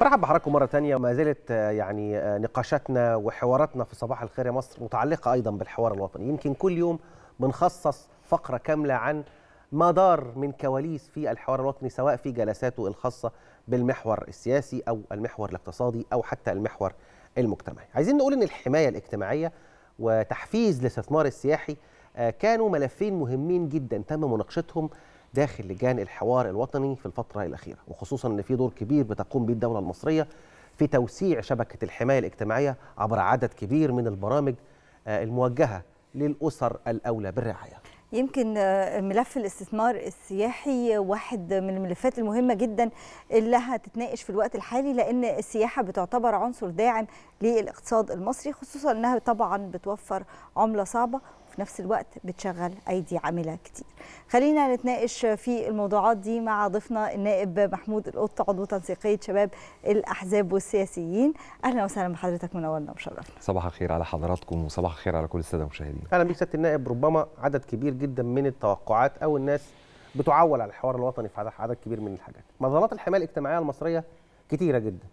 مرحبا بحضراتكم مره ثانيه وما زالت آه، يعني آه، نقاشاتنا وحواراتنا في صباح الخير يا مصر متعلقه ايضا بالحوار الوطني يمكن كل يوم بنخصص فقره كامله عن ما دار من كواليس في الحوار الوطني سواء في جلساته الخاصه بالمحور السياسي او المحور الاقتصادي او حتى المحور المجتمعي عايزين نقول ان الحمايه الاجتماعيه وتحفيز الاستثمار السياحي آه، كانوا ملفين مهمين جدا تم مناقشتهم داخل لجان الحوار الوطني في الفترة الأخيرة وخصوصا أن في دور كبير بتقوم به الدولة المصرية في توسيع شبكة الحماية الاجتماعية عبر عدد كبير من البرامج آه، الموجهة للأسر الأولى بالرعاية يمكن آه، ملف الاستثمار السياحي واحد من الملفات المهمه جدا اللي هتتناقش في الوقت الحالي لان السياحه بتعتبر عنصر داعم للاقتصاد المصري خصوصا انها طبعا بتوفر عمله صعبه نفس الوقت بتشغل أيدي عاملة كتير خلينا نتناقش في الموضوعات دي مع ضيفنا النائب محمود القط عضو تنسيقية شباب الأحزاب والسياسيين أهلا وسهلا بحضرتك منورنا ومشرفنا صباح الخير على حضراتكم وصباح الخير على كل السادة المشاهدين أهلا بيك سيادة النائب ربما عدد كبير جدا من التوقعات أو الناس بتعول على الحوار الوطني في عدد كبير من الحاجات مظلات الحماية الاجتماعية المصرية كتيرة جدا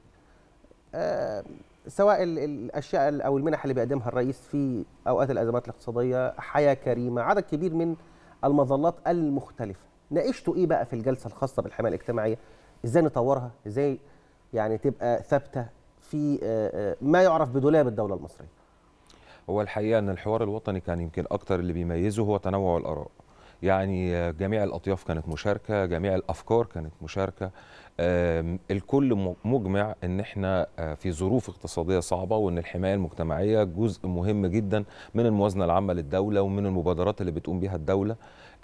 آه، سواء الاشياء او المنح اللي بيقدمها الرئيس في اوقات الازمات الاقتصاديه حياه كريمه عدد كبير من المظلات المختلفه ناقشتوا ايه بقى في الجلسه الخاصه بالحمايه الاجتماعيه ازاي نطورها ازاي يعني تبقى ثابته في آه، آه، ما يعرف بدولاب الدوله المصريه هو الحقيقه ان الحوار الوطني كان يمكن اكتر اللي بيميزه هو تنوع الاراء يعني جميع الأطياف كانت مشاركة جميع الأفكار كانت مشاركة الكل مجمع ان احنا آه، في ظروف اقتصاديه صعبه وان الحمايه المجتمعيه جزء مهم جدا من الموازنه العامه للدوله ومن المبادرات اللي بتقوم بها الدوله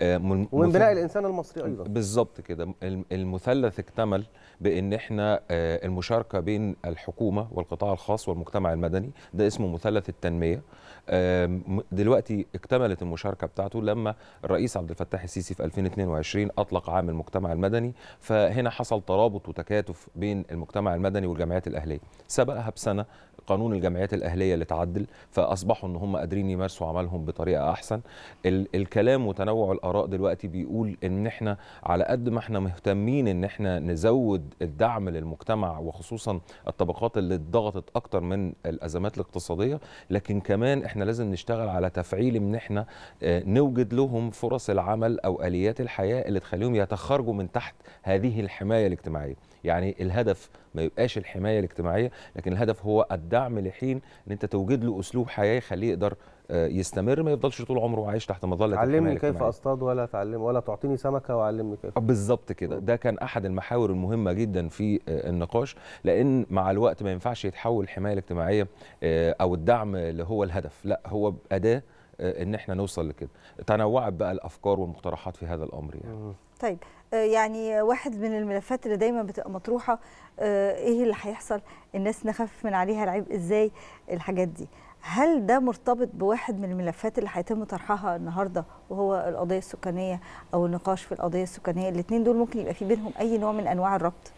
آه، ومن بناء الانسان المصري ايضا بالظبط كده المثلث اكتمل بان احنا آه، المشاركه بين الحكومه والقطاع الخاص والمجتمع المدني ده اسمه مثلث التنميه دلوقتي اكتملت المشاركه بتاعته لما الرئيس عبد الفتاح السيسي في 2022 اطلق عام المجتمع المدني فهنا حصل ترابط وتكاتف بين المجتمع المدني والجمعيات الاهليه سبقها بسنه قانون الجمعيات الاهليه اللي اتعدل فاصبحوا ان هم قادرين يمارسوا عملهم بطريقه احسن ال الكلام وتنوع الاراء دلوقتي بيقول ان احنا على قد ما احنا مهتمين ان احنا نزود الدعم للمجتمع وخصوصا الطبقات اللي اتضغطت اكتر من الازمات الاقتصاديه لكن كمان احنا لازم نشتغل على تفعيل ان احنا آه، نوجد لهم فرص العمل او اليات الحياه اللي تخليهم يتخرجوا من تحت هذه الحمايه الاجتماعيه يعني الهدف ما يبقاش الحمايه الاجتماعيه لكن الهدف هو الدعم لحين ان انت توجد له اسلوب حياه يخليه يقدر آه، يستمر ما يفضلش طول عمره عايش تحت مظله الحمايه علمني كيف اصطاد ولا تعلم ولا تعطيني سمكه وعلمني كيف بالظبط كده ده كان احد المحاور المهمه جدا في آه، النقاش لان مع الوقت ما ينفعش يتحول الحمايه الاجتماعيه آه، او الدعم اللي هو الهدف لا هو اداه ان احنا نوصل لكده تنوعت بقى الافكار والمقترحات في هذا الامر يعني طيب آه، يعني واحد من الملفات اللي دايما بتبقى مطروحه آه، ايه اللي هيحصل الناس نخفف من عليها العيب ازاي الحاجات دي هل ده مرتبط بواحد من الملفات اللي هيتم طرحها النهارده وهو القضيه السكانيه او النقاش في القضيه السكانيه الاثنين دول ممكن يبقى في بينهم اي نوع من انواع الربط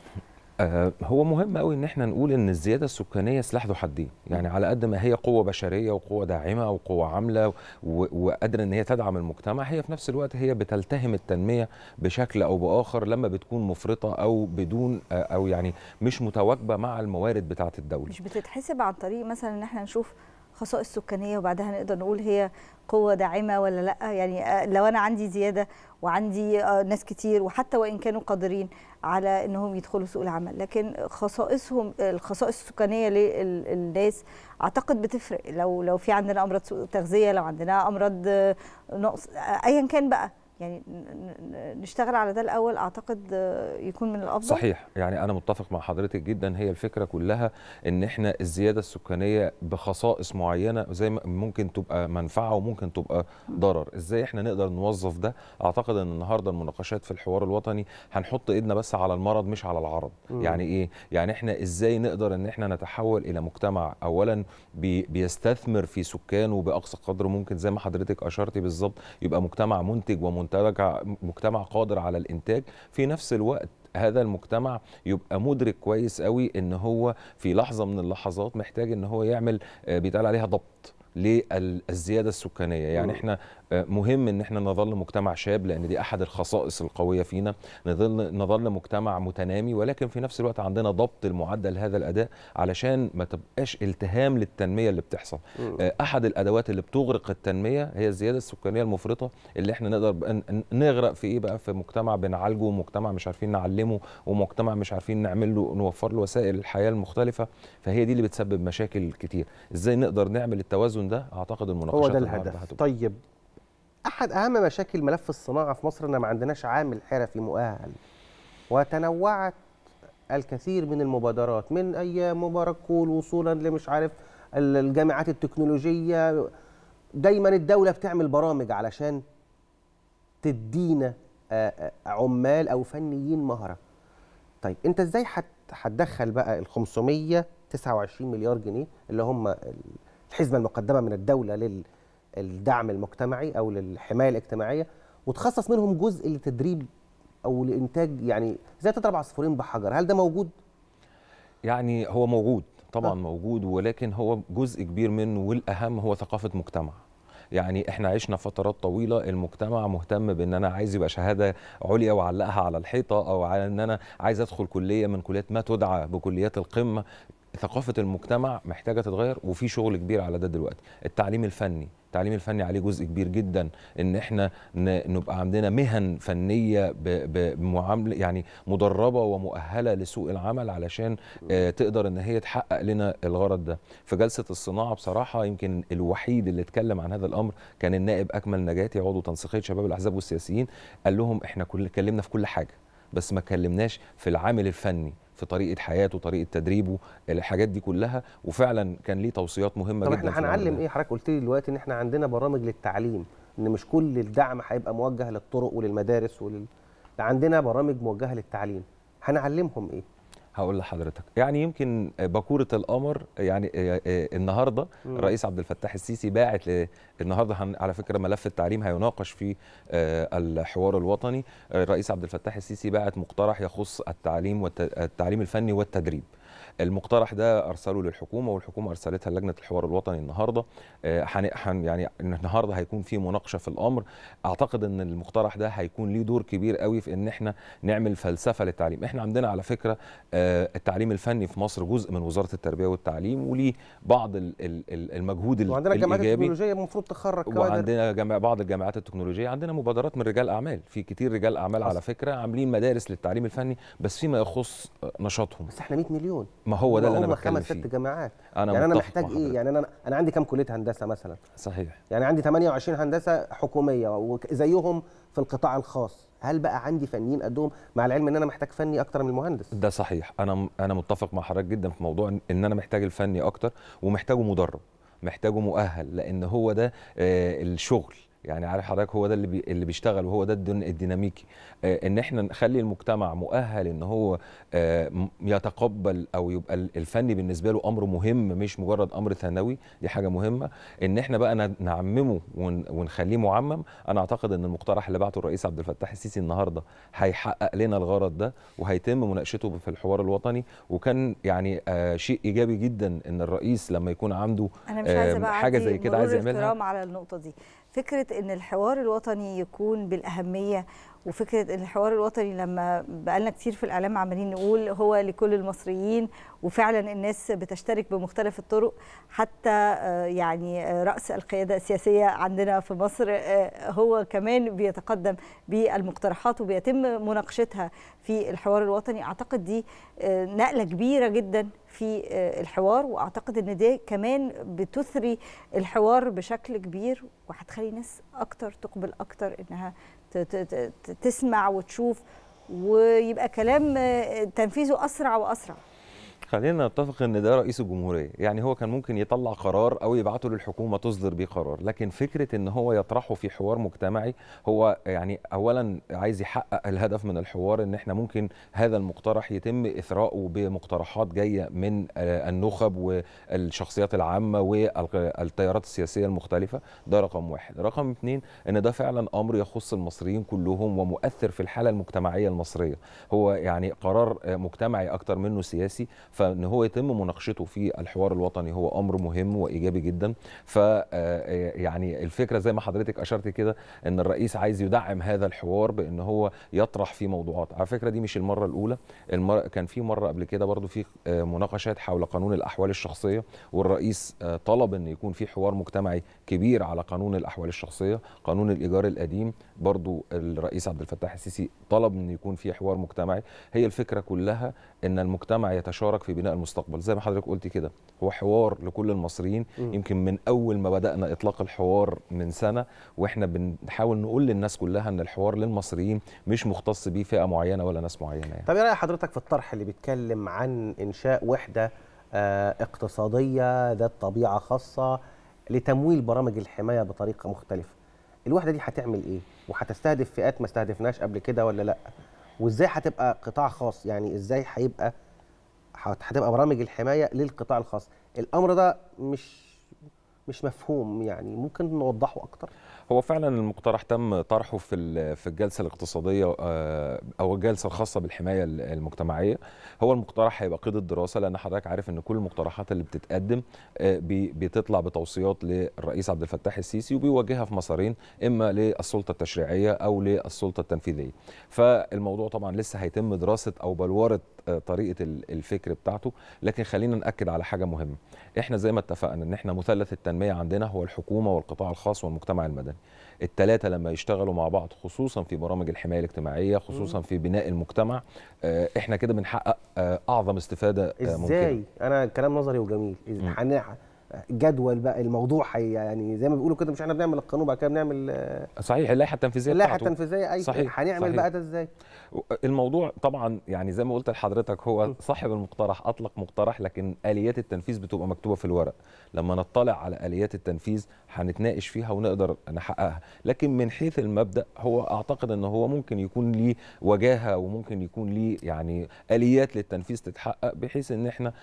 آه، هو مهم قوي ان احنا نقول ان الزياده السكانيه سلاح ذو حدين يعني على قد ما هي قوه بشريه وقوه داعمه وقوه عامله وقادره ان هي تدعم المجتمع هي في نفس الوقت هي بتلتهم التنميه بشكل او باخر لما بتكون مفرطه او بدون آه، او يعني مش متواكبه مع الموارد بتاعه الدوله مش بتتحسب عن طريق مثلا ان احنا نشوف خصائص سكانيه وبعدها نقدر نقول هي قوه داعمه ولا لا يعني آه، لو انا عندي زياده وعندي آه، ناس كتير وحتى وان كانوا قادرين على انهم يدخلوا سوق العمل لكن خصائصهم الخصائص السكانيه للناس اعتقد بتفرق لو لو في عندنا امراض سوء تغذيه لو عندنا امراض آه، نقص ايا كان بقى يعني نشتغل على ده الاول اعتقد آه، يكون من الافضل صحيح يعني انا متفق مع حضرتك جدا هي الفكره كلها ان احنا الزياده السكانيه بخصائص معينه زي ما ممكن تبقى منفعه وممكن تبقى ضرر ازاي احنا نقدر نوظف ده اعتقد ان النهارده المناقشات في الحوار الوطني هنحط ايدنا بس على المرض مش على العرض م. يعني ايه يعني احنا ازاي نقدر ان احنا نتحول الى مجتمع اولا بي بيستثمر في سكانه باقصى قدر ممكن زي ما حضرتك اشرتي بالظبط يبقى مجتمع منتج ومنتج منتجع مجتمع قادر على الانتاج في نفس الوقت هذا المجتمع يبقى مدرك كويس قوي ان هو في لحظه من اللحظات محتاج ان هو يعمل آه، بيتقال عليها ضبط للزياده السكانيه يعني احنا آه، مهم ان احنا نظل مجتمع شاب لان دي احد الخصائص القويه فينا نظل نظل مجتمع متنامي ولكن في نفس الوقت عندنا ضبط المعدل هذا الاداء علشان ما تبقاش التهام للتنميه اللي بتحصل آه، احد الادوات اللي بتغرق التنميه هي الزياده السكانيه المفرطه اللي احنا نقدر نغرق في ايه بقى في مجتمع بنعالجه ومجتمع مش عارفين نعلمه ومجتمع مش عارفين نعمل له نوفر له وسائل الحياه المختلفه فهي دي اللي بتسبب مشاكل كتير ازاي نقدر نعمل التوازن التوازن ده اعتقد المناقشات هو ده الهدف طيب احد اهم مشاكل ملف الصناعه في مصر ان ما عندناش عامل حرفي مؤهل وتنوعت الكثير من المبادرات من ايام مبارك كول وصولا لمش عارف الجامعات التكنولوجيه دايما الدوله بتعمل برامج علشان تدينا آه، آه، عمال او فنيين مهره طيب انت ازاي هتدخل بقى ال 529 مليار جنيه اللي هم الحزمه المقدمه من الدوله للدعم المجتمعي او للحمايه الاجتماعيه وتخصص منهم جزء لتدريب او لانتاج يعني زي تضرب عصفورين بحجر هل ده موجود يعني هو موجود طبعا أه. موجود ولكن هو جزء كبير منه والاهم هو ثقافه مجتمع يعني احنا عشنا فترات طويله المجتمع مهتم بان انا عايز يبقى شهاده عليا واعلقها على الحيطه او على ان انا عايز ادخل كليه من كليات ما تدعى بكليات القمه ثقافه المجتمع محتاجه تتغير وفي شغل كبير على ده دلوقتي التعليم الفني التعليم الفني عليه جزء كبير جدا ان احنا نبقى عندنا مهن فنيه بمعامله يعني مدربه ومؤهله لسوق العمل علشان آه، تقدر ان هي تحقق لنا الغرض ده في جلسه الصناعه بصراحه يمكن الوحيد اللي اتكلم عن هذا الامر كان النائب اكمل نجاتي عضو تنسيقيه شباب الاحزاب والسياسيين قال لهم احنا كل اتكلمنا في كل حاجه بس ما اتكلمناش في العامل الفني في طريقه حياته طريقه تدريبه الحاجات دي كلها وفعلا كان ليه توصيات مهمه طب جدا طب احنا هنعلم ايه حضرتك قلت لي دلوقتي ان احنا عندنا برامج للتعليم ان مش كل الدعم هيبقى موجه للطرق وللمدارس ولل عندنا برامج موجهه للتعليم هنعلمهم ايه هقول لحضرتك يعني يمكن باكوره القمر يعني آه، آه، النهارده الرئيس عبد الفتاح السيسي باعت النهارده على فكره ملف التعليم هيناقش في آه، الحوار الوطني الرئيس عبد الفتاح السيسي باعت مقترح يخص التعليم والتعليم الفني والتدريب المقترح ده ارسله للحكومه والحكومه ارسلتها لجنه الحوار الوطني النهارده آه، يعني النهارده هيكون في مناقشه في الامر اعتقد ان المقترح ده هيكون ليه دور كبير قوي في ان احنا نعمل فلسفه للتعليم احنا عندنا على فكره آه، التعليم الفني في مصر جزء من وزاره التربيه والتعليم وليه بعض المجهود وعندنا الايجابي وعندنا التكنولوجيه المفروض تخرج كوادر وعندنا بعض الجامعات التكنولوجيه عندنا مبادرات من رجال اعمال في كتير رجال اعمال على فكره عاملين مدارس للتعليم الفني بس فيما يخص نشاطهم بس احنا 100 مليون ما هو ده اللي انا بتكلم خمس ست جامعات أنا يعني انا محتاج ايه يعني انا انا عندي كام كليه هندسه مثلا صحيح يعني عندي 28 هندسه حكوميه وزيهم في القطاع الخاص هل بقى عندي فنيين قدهم مع العلم ان انا محتاج فني اكتر من المهندس ده صحيح انا انا متفق مع حضرتك جدا في موضوع ان انا محتاج الفني اكتر ومحتاجه مدرب محتاجه مؤهل لان هو ده آه، الشغل يعني عارف حضرتك هو ده اللي بي اللي بيشتغل وهو ده الديناميكي آه ان احنا نخلي المجتمع مؤهل ان هو آه يتقبل او يبقى الفني بالنسبه له امر مهم مش مجرد امر ثانوي دي حاجه مهمه ان احنا بقى نعممه ونخليه معمم انا اعتقد ان المقترح اللي بعته الرئيس عبد الفتاح السيسي النهارده هيحقق لنا الغرض ده وهيتم مناقشته في الحوار الوطني وكان يعني آه شيء ايجابي جدا ان الرئيس لما يكون عنده آه حاجه زي كده عايز يعملها على النقطه دي فكره ان الحوار الوطني يكون بالاهميه وفكره ان الحوار الوطني لما بقالنا كتير في الاعلام عمالين نقول هو لكل المصريين وفعلا الناس بتشترك بمختلف الطرق حتى آه، يعني آه، راس القياده السياسيه عندنا في مصر آه، هو كمان بيتقدم بالمقترحات وبيتم مناقشتها في الحوار الوطني اعتقد دي نقله كبيره جدا في الحوار واعتقد ان ده كمان بتثري الحوار بشكل كبير وهتخلي ناس اكتر تقبل اكتر انها تسمع وتشوف ويبقى كلام تنفيذه اسرع واسرع خلينا نتفق ان ده رئيس الجمهوريه يعني هو كان ممكن يطلع قرار او يبعته للحكومه تصدر بيه قرار لكن فكره ان هو يطرحه في حوار مجتمعي هو يعني اولا عايز يحقق الهدف من الحوار ان احنا ممكن هذا المقترح يتم اثراؤه بمقترحات جايه من النخب والشخصيات العامه والتيارات السياسيه المختلفه ده رقم واحد رقم اثنين ان ده فعلا امر يخص المصريين كلهم ومؤثر في الحاله المجتمعيه المصريه هو يعني قرار مجتمعي اكتر منه سياسي ف فان هو يتم مناقشته في الحوار الوطني هو امر مهم وايجابي جدا ف آه، آه، يعني الفكره زي ما حضرتك اشرت كده ان الرئيس عايز يدعم هذا الحوار بان هو يطرح فيه موضوعات على فكره دي مش المره الاولى المرة كان في مره قبل كده برضو في آه، مناقشات حول قانون الاحوال الشخصيه والرئيس طلب ان يكون في حوار مجتمعي كبير على قانون الاحوال الشخصيه قانون الايجار القديم برضو الرئيس عبد الفتاح السيسي طلب ان يكون في حوار مجتمعي هي الفكره كلها ان المجتمع يتشارك في بناء المستقبل زي ما حضرتك قلتي كده هو حوار لكل المصريين م. يمكن من اول ما بدانا اطلاق الحوار من سنه واحنا بنحاول نقول للناس كلها ان الحوار للمصريين مش مختص بيه فئه معينه ولا ناس معينه يعني. طب ايه راي حضرتك في الطرح اللي بيتكلم عن انشاء وحده آه، اقتصاديه ذات طبيعه خاصه لتمويل برامج الحمايه بطريقه مختلفه الوحده دي هتعمل ايه وهتستهدف فئات ما استهدفناش قبل كده ولا لا وازاي هتبقى قطاع خاص يعني ازاي هيبقى هتبقى برامج الحمايه للقطاع الخاص الامر ده مش مش مفهوم يعني ممكن نوضحه اكتر هو فعلا المقترح تم طرحه في في الجلسه الاقتصاديه آه، او الجلسه الخاصه بالحمايه المجتمعيه هو المقترح هيبقى قيد الدراسه لان حضرتك عارف ان كل المقترحات اللي بتتقدم آه، بتطلع بتوصيات للرئيس عبد الفتاح السيسي وبيوجهها في مسارين اما للسلطه التشريعيه او للسلطه التنفيذيه فالموضوع طبعا لسه هيتم دراسه او بلوره آه، طريقه الفكر بتاعته لكن خلينا ناكد على حاجه مهمه احنا زي ما اتفقنا ان احنا مثلث التنميه عندنا هو الحكومه والقطاع الخاص والمجتمع المدني البلدي الثلاثه لما يشتغلوا مع بعض خصوصا في برامج الحمايه الاجتماعيه خصوصا في بناء المجتمع آه، احنا كده بنحقق آه، اعظم استفاده آه، ازاي ممكنة. انا كلام نظري وجميل هنحقق جدول بقى الموضوع يعني زي ما بيقولوا كده مش احنا بنعمل القانون بقى كده بنعمل صحيح اللائحه التنفيذيه اللائحه التنفيذيه ايوه صحيح هنعمل بقى ده ازاي؟ الموضوع طبعا يعني زي ما قلت لحضرتك هو صاحب المقترح اطلق مقترح لكن اليات التنفيذ بتبقى مكتوبه في الورق لما نطلع على اليات التنفيذ هنتناقش فيها ونقدر نحققها لكن من حيث المبدا هو اعتقد ان هو ممكن يكون ليه وجاهه وممكن يكون ليه يعني اليات للتنفيذ تتحقق بحيث ان احنا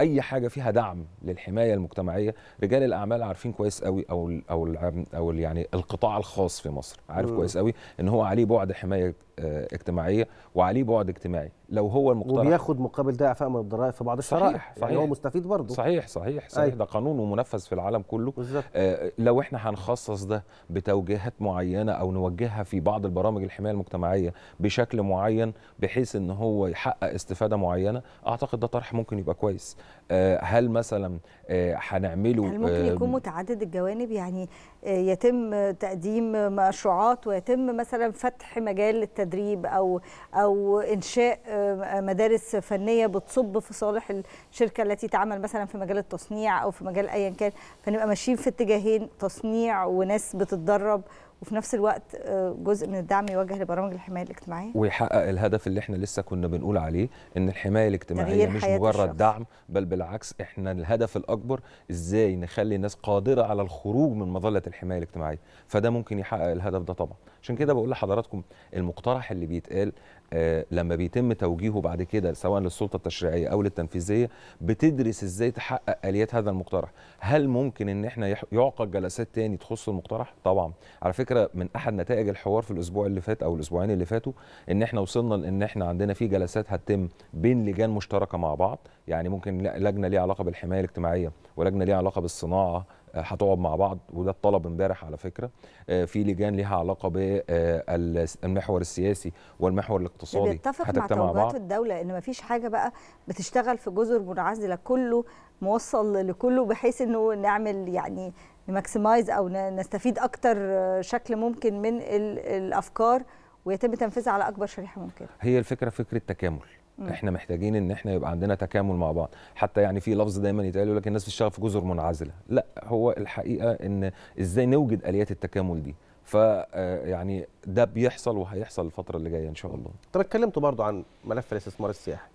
اي حاجه فيها دعم للحمايه المجتمعيه المجتمعيه رجال الاعمال عارفين كويس قوي او او او يعني القطاع الخاص في مصر عارف كويس قوي ان هو عليه بعد حمايه آه، اجتماعيه وعليه بعد اجتماعي لو هو المقترح وبياخد مقابل ده اعفاء من الضرائب في بعض الشرائح صحيح يعني صحيح يعني هو مستفيد برضه صحيح صحيح صحيح أيه. ده قانون ومنفذ في العالم كله بالزبط. آه لو احنا هنخصص ده بتوجيهات معينه او نوجهها في بعض البرامج الحمايه المجتمعيه بشكل معين بحيث ان هو يحقق استفاده معينه اعتقد ده طرح ممكن يبقى كويس آه هل مثلا آه هنعمله هل ممكن يكون آه، متعدد الجوانب يعني يتم تقديم مشروعات ويتم مثلا فتح مجال للتدريب او او انشاء آه، مدارس فنيه بتصب في صالح الشركه التي تعمل مثلا في مجال التصنيع او في مجال ايا كان فنبقى ماشيين في اتجاهين تصنيع وناس بتتدرب وفي نفس الوقت آه، جزء من الدعم يوجه لبرامج الحمايه الاجتماعيه ويحقق الهدف اللي احنا لسه كنا بنقول عليه ان الحمايه الاجتماعيه مش مجرد الشخص. دعم بل بالعكس احنا الهدف الاكبر ازاي نخلي الناس قادره على الخروج من مظله الحمايه الاجتماعيه فده ممكن يحقق الهدف ده طبعا عشان كده بقول لحضراتكم المقترح اللي بيتقال آه، لما بيتم توجيهه بعد كده سواء للسلطه التشريعيه او للتنفيذيه بتدرس ازاي تحقق اليات هذا المقترح هل ممكن ان احنا يعقد جلسات تاني تخص المقترح طبعا على فكره من احد نتائج الحوار في الاسبوع اللي فات او الاسبوعين اللي فاتوا ان احنا وصلنا لان احنا عندنا في جلسات هتتم بين لجان مشتركه مع بعض يعني ممكن لجنه ليها علاقه بالحمايه الاجتماعيه ولجنه ليها علاقه بالصناعه هتقعد مع بعض وده الطلب امبارح على فكره آه، في لجان ليها علاقه بالمحور آه، السياسي والمحور الاقتصادي بيتفق مع توجهات الدوله ان ما فيش حاجه بقى بتشتغل في جزر منعزله كله موصل لكله بحيث انه نعمل يعني نماكسمايز او نستفيد اكتر شكل ممكن من الافكار ويتم تنفيذها على اكبر شريحه ممكن هي الفكره فكره تكامل م. احنا محتاجين ان احنا يبقى عندنا تكامل مع بعض حتى يعني في لفظ دايما يتقال يقول لك الناس بتشتغل في جزر منعزله لا هو الحقيقه ان ازاي نوجد اليات التكامل دي ف آه، يعني ده بيحصل وهيحصل الفتره اللي جايه ان شاء الله طب اتكلمت برضو عن ملف الاستثمار السياحي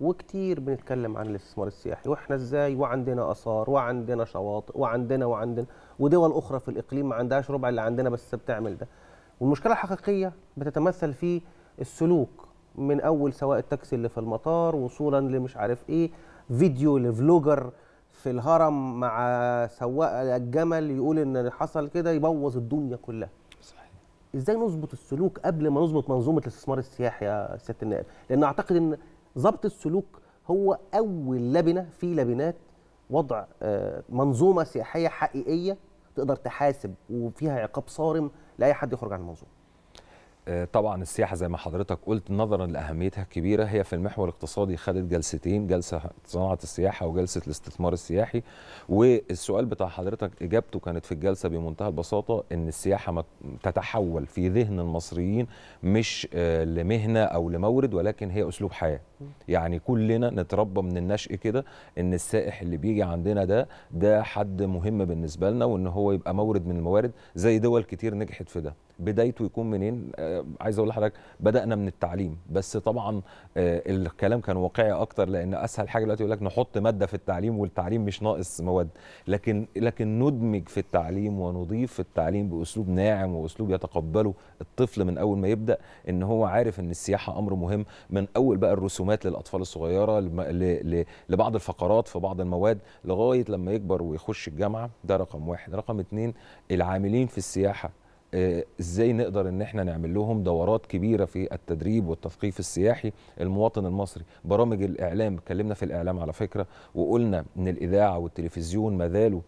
وكتير بنتكلم عن الاستثمار السياحي واحنا ازاي وعندنا اثار وعندنا شواطئ وعندنا وعندنا ودول اخرى في الاقليم ما عندهاش ربع اللي عندنا بس بتعمل ده والمشكله الحقيقيه بتتمثل في السلوك من اول سواق التاكسي اللي في المطار وصولا لمش عارف ايه فيديو لفلوجر في الهرم مع سواق الجمل يقول ان حصل كده يبوظ الدنيا كلها صحيح ازاي نظبط السلوك قبل ما نظبط منظومه الاستثمار السياحي يا سياده النائب لان اعتقد ان ضبط السلوك هو اول لبنه في لبنات وضع آه، منظومه سياحيه حقيقيه تقدر تحاسب وفيها عقاب صارم لاي حد يخرج عن المنظومه طبعا السياحه زي ما حضرتك قلت نظرا لاهميتها الكبيره هي في المحور الاقتصادي خدت جلستين جلسه صناعه السياحه وجلسه الاستثمار السياحي والسؤال بتاع حضرتك اجابته كانت في الجلسه بمنتهى البساطه ان السياحه تتحول في ذهن المصريين مش آه، لمهنه او لمورد ولكن هي اسلوب حياه يعني كلنا نتربى من النشأ كده ان السائح اللي بيجي عندنا ده ده حد مهم بالنسبه لنا وان هو يبقى مورد من الموارد زي دول كتير نجحت في ده بدايته يكون منين آه، عايز اقول لحضرتك بدانا من التعليم بس طبعا آه، الكلام كان واقعي اكتر لان اسهل حاجه دلوقتي يقول لك نحط ماده في التعليم والتعليم مش ناقص مواد لكن لكن ندمج في التعليم ونضيف في التعليم باسلوب ناعم واسلوب يتقبله الطفل من اول ما يبدا ان هو عارف ان السياحه امر مهم من اول بقى الرسومات للاطفال الصغيره لبعض الفقرات في بعض المواد لغايه لما يكبر ويخش الجامعه ده رقم واحد رقم اثنين العاملين في السياحه آه، ازاي نقدر ان احنا نعمل لهم دورات كبيره في التدريب والتثقيف السياحي المواطن المصري برامج الاعلام اتكلمنا في الاعلام على فكره وقلنا ان الاذاعه والتلفزيون ما زالوا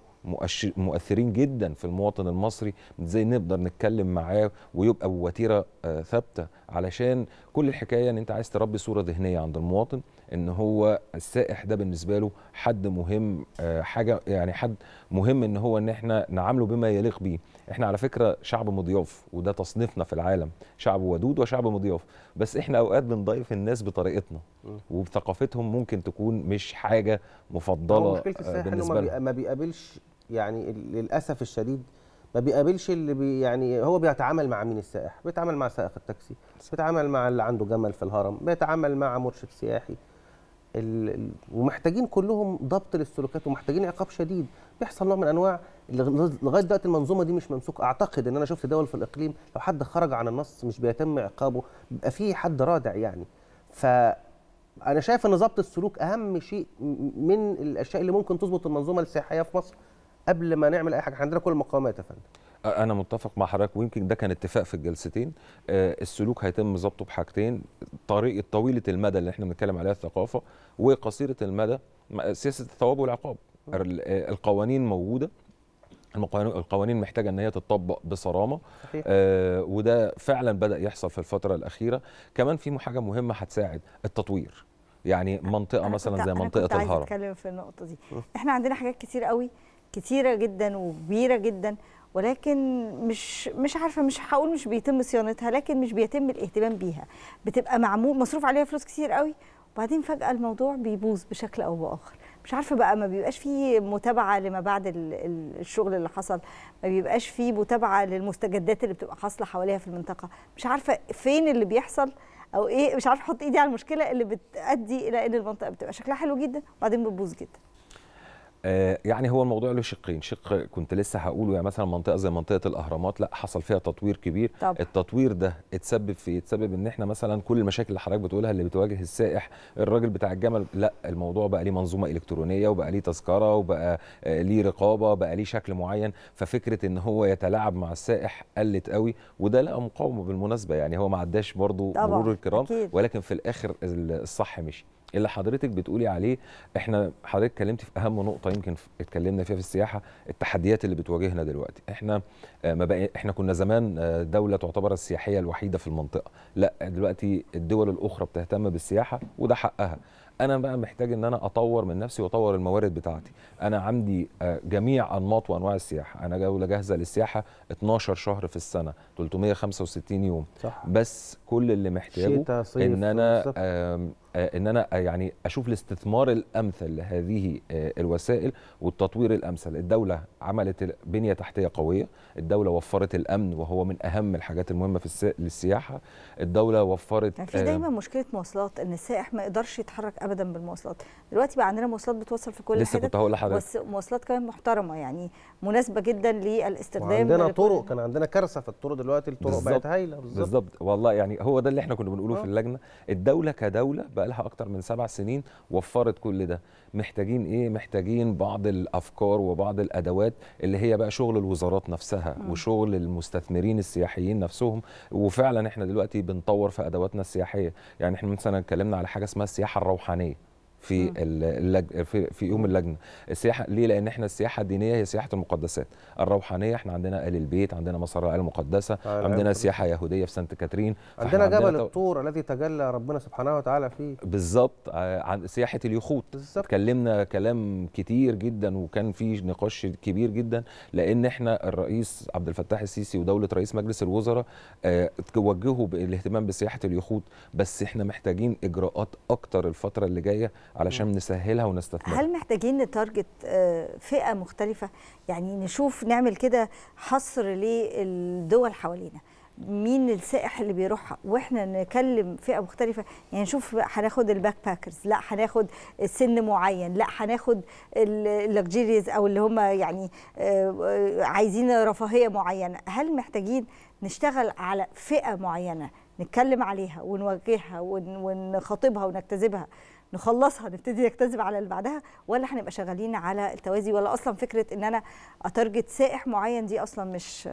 مؤثرين جدا في المواطن المصري ازاي نقدر نتكلم معاه ويبقى بوتيره آه، ثابته علشان كل الحكايه ان انت عايز تربي صوره ذهنيه عند المواطن ان هو السائح ده بالنسبه له حد مهم آه، حاجه يعني حد مهم ان هو ان احنا نعامله بما يليق بيه احنا على فكره شعب مضياف وده تصنيفنا في العالم شعب ودود وشعب مضياف بس احنا اوقات بنضيف الناس بطريقتنا وبثقافتهم ممكن تكون مش حاجه مفضله آه، بالنسبه لهم ما بيقابلش يعني للاسف الشديد ما بيقابلش اللي بي يعني هو بيتعامل مع مين السائح بيتعامل مع سائق التاكسي بيتعامل مع اللي عنده جمل في الهرم بيتعامل مع مرشد سياحي ومحتاجين كلهم ضبط للسلوكات ومحتاجين عقاب شديد بيحصل نوع من انواع لغايه دلوقتي المنظومه دي مش ممسوكه اعتقد ان انا شفت دول في الاقليم لو حد خرج عن النص مش بيتم عقابه بيبقى في حد رادع يعني ف انا شايف ان ضبط السلوك اهم شيء من الاشياء اللي ممكن تظبط المنظومه السياحيه في مصر قبل ما نعمل اي حاجه عندنا كل المقومات يا فندم انا متفق مع حضرتك ويمكن ده كان اتفاق في الجلستين آه، السلوك هيتم ظبطه بحاجتين طريقه طويله المدى اللي احنا بنتكلم عليها الثقافه وقصيره المدى سياسه الثواب والعقاب آه، القوانين موجوده القوانين محتاجه ان هي تطبق بصرامه صحيح. آه وده فعلا بدا يحصل في الفتره الاخيره كمان في حاجه مهمه هتساعد التطوير يعني منطقه مثلا زي منطقه الهرم انا كنت اتكلم في النقطه دي احنا عندنا حاجات كتير قوي كتيره جدا وكبيره جدا ولكن مش مش عارفه مش هقول مش بيتم صيانتها لكن مش بيتم الاهتمام بيها بتبقى معمول مصروف عليها فلوس كتير قوي وبعدين فجاه الموضوع بيبوظ بشكل او باخر مش عارفه بقى ما بيبقاش فيه متابعه لما بعد الشغل اللي حصل ما بيبقاش فيه متابعه للمستجدات اللي بتبقى حاصله حواليها في المنطقه مش عارفه فين اللي بيحصل او ايه مش عارفه احط ايدي على المشكله اللي بتؤدي الى ان المنطقه بتبقى شكلها حلو جدا وبعدين بتبوظ جدا آه، يعني هو الموضوع له شقين شق كنت لسه هقوله يعني مثلا منطقه زي منطقه الاهرامات لا حصل فيها تطوير كبير طب. التطوير ده اتسبب في إيه؟ اتسبب ان احنا مثلا كل المشاكل اللي حضرتك بتقولها اللي بتواجه السائح الراجل بتاع الجمل لا الموضوع بقى ليه منظومه الكترونيه وبقى ليه تذكره وبقى آه، ليه رقابه بقى ليه شكل معين ففكره ان هو يتلاعب مع السائح قلت قوي وده لقى مقاومه بالمناسبه يعني هو ما عداش برضه مرور الكرام أكيد. ولكن في الاخر الصح مشي اللي حضرتك بتقولي عليه احنا حضرتك اتكلمتي في اهم نقطه يمكن اتكلمنا فيها في السياحه التحديات اللي بتواجهنا دلوقتي احنا آه، ما بقى احنا كنا زمان آه، دوله تعتبر السياحيه الوحيده في المنطقه لا دلوقتي الدول الاخرى بتهتم بالسياحه وده حقها انا بقى محتاج ان انا اطور من نفسي واطور الموارد بتاعتي انا عندي آه، جميع انماط وانواع السياحه انا دوله جاهزه للسياحه 12 شهر في السنه 365 يوم صح. بس كل اللي محتاجه ان انا آه، ان انا آه، يعني اشوف الاستثمار الامثل لهذه آه، الوسائل والتطوير الامثل الدوله عملت بنيه تحتيه قويه الدوله وفرت الامن وهو من اهم الحاجات المهمه في السي... للسياحه الدوله وفرت كان يعني في دايما مشكله مواصلات ان السائح ما يقدرش يتحرك ابدا بالمواصلات دلوقتي بقى عندنا مواصلات بتوصل في كل لسه كنت هقول لحضرتك بس مواصلات كمان محترمه يعني مناسبه جدا للاستخدام عندنا طرق كان عندنا كارثه في الطرق دلوقتي الطرق بقت هايله بالظبط والله يعني هو ده اللي احنا كنا بنقوله أوه. في اللجنه الدوله كدوله بقى لها اكتر من سبع سنين وفرت كل ده محتاجين ايه محتاجين بعض الافكار وبعض الادوات اللي هي بقى شغل الوزارات نفسها م. وشغل المستثمرين السياحيين نفسهم وفعلا احنا دلوقتي بنطور في ادواتنا السياحيه يعني احنا مثلا اتكلمنا على حاجه اسمها السياحه الروحانيه في اللج... في, في يوم اللجنه السياحه ليه لان احنا السياحه الدينيه هي سياحه المقدسات الروحانيه احنا عندنا ال البيت عندنا مصر الاله المقدسه آه، عندنا سياحه يهوديه في سانت كاترين عندنا جبل عندنا الطور الذي تجلى ربنا سبحانه وتعالى فيه بالظبط آه، عن سياحه اليخوت بالظبط اتكلمنا كلام كتير جدا وكان في نقاش كبير جدا لان احنا الرئيس عبد الفتاح السيسي ودوله رئيس مجلس الوزراء آه، توجهوا وجهوا بالاهتمام بسياحه اليخوت بس احنا محتاجين اجراءات اكتر الفتره اللي جايه علشان نسهلها ونستثمرها هل محتاجين نتارجت آه، فئه مختلفه يعني نشوف نعمل كده حصر للدول حوالينا مين السائح اللي بيروحها واحنا نكلم فئه مختلفه يعني نشوف هناخد الباك باكرز لا هناخد سن معين لا هناخد اللكجيريز او اللي هم يعني آه، آه، عايزين رفاهيه معينه هل محتاجين نشتغل على فئه معينه نتكلم عليها ونوجهها ونخاطبها ونجتذبها نخلصها نبتدي نكتذب على اللي بعدها ولا هنبقى شغالين على التوازي ولا اصلا فكره ان انا اتارجت سائح معين دي اصلا مش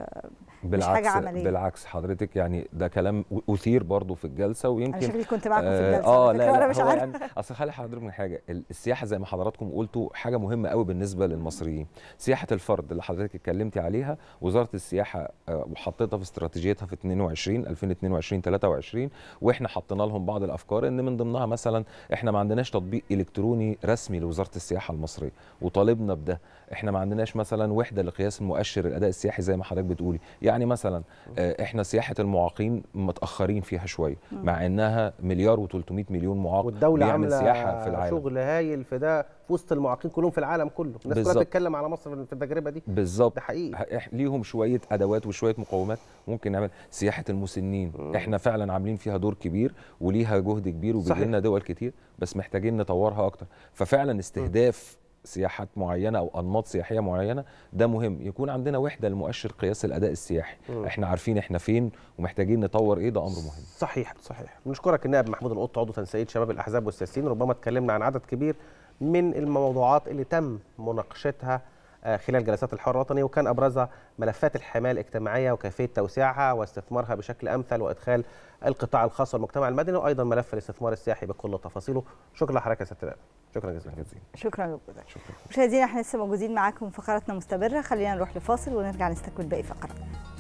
بالعكس مش حاجه عمليه بالعكس حضرتك يعني ده كلام اثير برضو في الجلسه ويمكن انا شكلي كنت معاكم في آه، الجلسه اه لا, لا لا مش عارف يعني اصل خلي حضرتك من حاجه السياحه زي ما حضراتكم قلتوا حاجه مهمه قوي بالنسبه للمصريين سياحه الفرد اللي حضرتك اتكلمتي عليها وزاره السياحه آه، وحطيتها في استراتيجيتها في 22 2022 23 واحنا حطينا لهم بعض الافكار ان من ضمنها مثلا احنا ما عندناش تطبيق الكتروني رسمي لوزاره السياحه المصريه وطالبنا بده احنا ما عندناش مثلا وحده لقياس المؤشر الاداء السياحي زي ما حضرتك بتقولي يعني مثلا آه، احنا سياحه المعاقين متاخرين فيها شويه مع انها مليار و300 مليون معاق والدوله عامله سياحه في العالم شغل هايل في ده في وسط المعاقين كلهم في العالم كله الناس كلها بتتكلم على مصر في التجربه دي بالظبط ده حقيقي ليهم شويه ادوات وشويه مقومات ممكن نعمل سياحه المسنين احنا فعلا عاملين فيها دور كبير وليها جهد كبير وبيجي لنا دول كتير بس محتاجين نطورها اكتر ففعلا استهداف سياحات معينه او انماط سياحيه معينه ده مهم يكون عندنا وحده لمؤشر قياس الاداء السياحي م. احنا عارفين احنا فين ومحتاجين نطور ايه ده امر مهم صحيح صحيح بنشكرك النائب محمود القط عضو تنسيق شباب الاحزاب والسياسيين ربما اتكلمنا عن عدد كبير من الموضوعات اللي تم مناقشتها آه، خلال جلسات الحوار الوطني وكان ابرزها ملفات الحمايه الاجتماعيه وكيفيه توسيعها واستثمارها بشكل امثل وادخال القطاع الخاص والمجتمع المدني وايضا ملف الاستثمار السياحي بكل تفاصيله شكرا لحضرتك يا ست شكرا جزيلا شكرا جزيلا شكرا مشاهدينا احنا لسه موجودين معاكم فقراتنا مستمره خلينا نروح لفاصل ونرجع نستكمل باقي فقراتنا